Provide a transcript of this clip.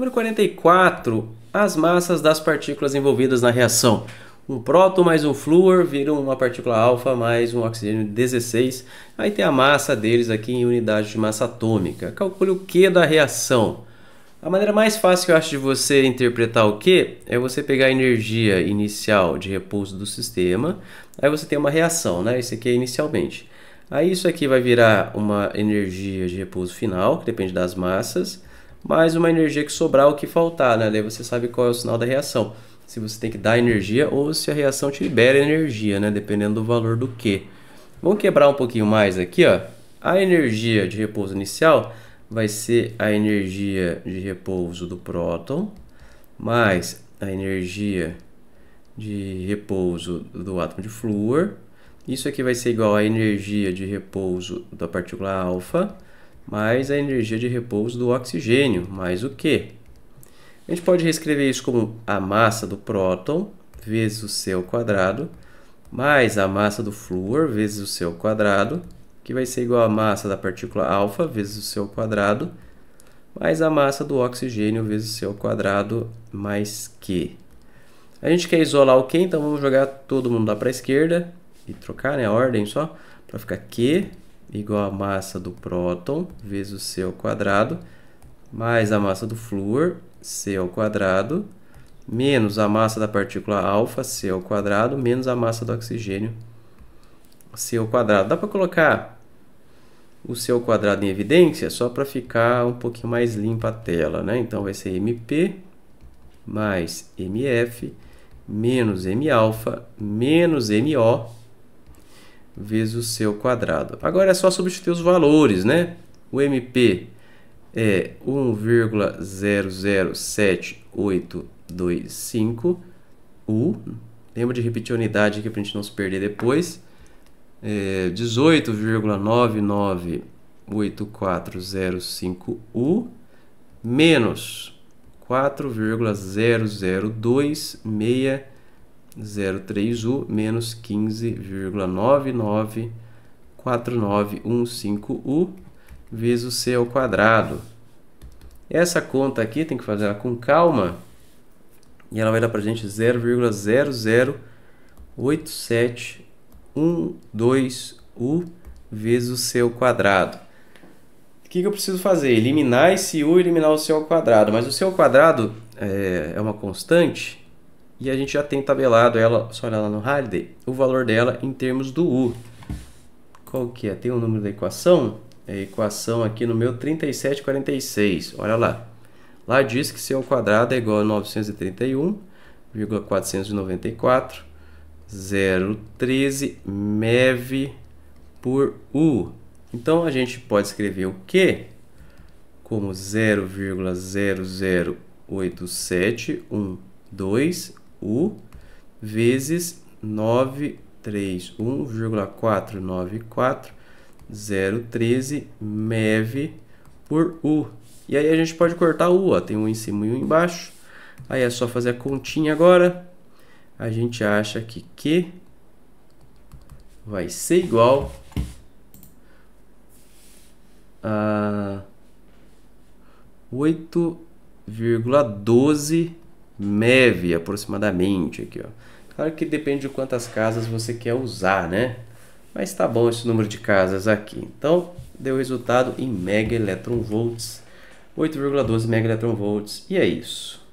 Número 44. As massas das partículas envolvidas na reação. Um próton mais um flúor viram uma partícula alfa mais um oxigênio 16. Aí tem a massa deles aqui em unidade de massa atômica. Calcule o Q da reação. A maneira mais fácil que eu acho de você interpretar o Q é você pegar a energia inicial de repouso do sistema, aí você tem uma reação, né? Esse aqui é inicialmente. Aí isso aqui vai virar uma energia de repouso final, que depende das massas, mais uma energia que sobrar o que faltar, né? Daí você sabe qual é o sinal da reação. Se você tem que dar energia ou se a reação te libera energia, né? Dependendo do valor do que. Vamos quebrar um pouquinho mais aqui, ó. A energia de repouso inicial vai ser a energia de repouso do próton mais a energia de repouso do átomo de flúor. Isso aqui vai ser igual à energia de repouso da partícula alfa mais a energia de repouso do oxigênio, mais o quê? A gente pode reescrever isso como a massa do próton vezes o seu quadrado, mais a massa do flúor vezes o seu quadrado, que vai ser igual à massa da partícula alfa vezes o seu quadrado, mais a massa do oxigênio vezes o seu quadrado, mais Q. A gente quer isolar o Q, então vamos jogar todo mundo lá para a esquerda e trocar né, a ordem só, para ficar Q igual a massa do próton vezes o C ao quadrado, mais a massa do flúor, C ao quadrado, menos a massa da partícula alfa, C ao quadrado, menos a massa do oxigênio, C ao quadrado. Dá para colocar o C ao quadrado em evidência só para ficar um pouquinho mais limpa a tela, né? Então vai ser MP mais MF menos M alfa menos MO vezes o seu quadrado. Agora é só substituir os valores, né? O MP é 1,007825 U. Lembra de repetir a unidade aqui para a gente não se perder depois. É U menos 4,0026 03U menos 15,994915U vezes o C ao quadrado. Essa conta aqui tem que fazer ela com calma e ela vai dar para gente 0008712 u vezes o C ao quadrado. O que, que eu preciso fazer? Eliminar esse U e eliminar o C ao quadrado, mas o C ao quadrado é, é uma constante, e a gente já tem tabelado ela, só olhar lá no Halliday, o valor dela em termos do U. Qual que é? Tem o um número da equação? É a equação aqui no meu 3746. Olha lá. Lá diz que C quadrado é igual a 931,494013 MeV por U. Então a gente pode escrever o Q como 0,008712 U vezes 93, MeV por U. E aí a gente pode cortar U, ó, tem um em cima e um embaixo. Aí é só fazer a continha agora. A gente acha que Q vai ser igual a 8,12 MEV aproximadamente aqui, ó. Claro que depende de quantas casas você quer usar, né? Mas tá bom esse número de casas aqui. Então, deu resultado em mega electron volts, 8,12 mega electron volts, e é isso.